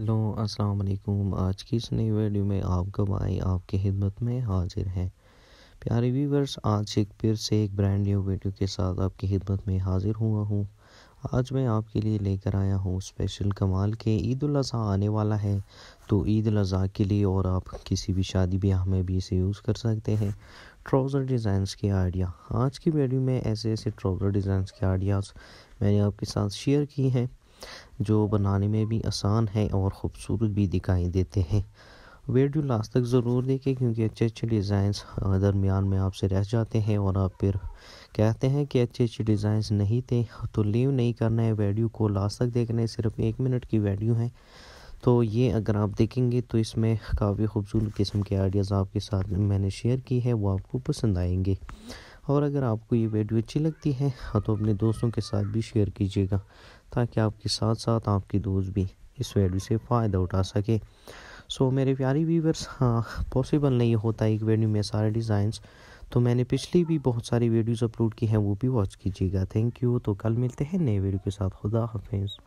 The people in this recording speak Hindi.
हेलो अस्सलाम वालेकुम आज की इस नई वीडियो में आपका भाई आपकी खिदमत में हाजिर है प्यारे व्यूवर्स आज एक फिर से एक ब्रांड न्यू वीडियो के साथ आपकी खिदमत में हाजिर हुआ हूँ आज मैं आपके लिए लेकर आया हूँ स्पेशल कमाल के ईद अजी आने वाला है तो ईद अजी के लिए और आप किसी भी शादी ब्याह में भी इसे यूज़ कर सकते हैं ट्राउज़र डिज़ाइंस के आइडिया आज की वीडियो में ऐसे ऐसे ट्राउज़र डिज़ाइंस के आइडियाज़ मैंने आपके साथ शेयर की हैं जो बनाने में भी आसान है और ख़ूबसूरत भी दिखाई देते हैं वीडियो लास्ट तक ज़रूर देखें क्योंकि अच्छे अच्छे डिज़ाइंस दरमियान में आपसे रह जाते हैं और आप फिर कहते हैं कि अच्छे अच्छे डिज़ाइंस नहीं थे तो लीव नहीं करना है वीडियो को लास्ट तक देखना है सिर्फ एक मिनट की वीडियो है तो ये अगर आप देखेंगे तो इसमें काफ़ी खूबसूरत किस्म के आइडियाज़ आपके साथ मैंने शेयर की है वो आपको पसंद आएंगे और अगर आपको ये वीडियो अच्छी लगती है हाँ, तो अपने दोस्तों के साथ भी शेयर कीजिएगा ताकि आपके साथ साथ आपके दोस्त भी इस वीडियो से फ़ायदा उठा सके सो so, मेरे प्यारे व्यूवर्स हाँ पॉसिबल नहीं होता एक वीडियो में सारे डिज़ाइंस तो मैंने पिछली भी बहुत सारी वीडियोस अपलोड की हैं वो भी वॉच कीजिएगा थैंक यू तो कल मिलते हैं नए वीडियो के साथ खुदा हाफिज़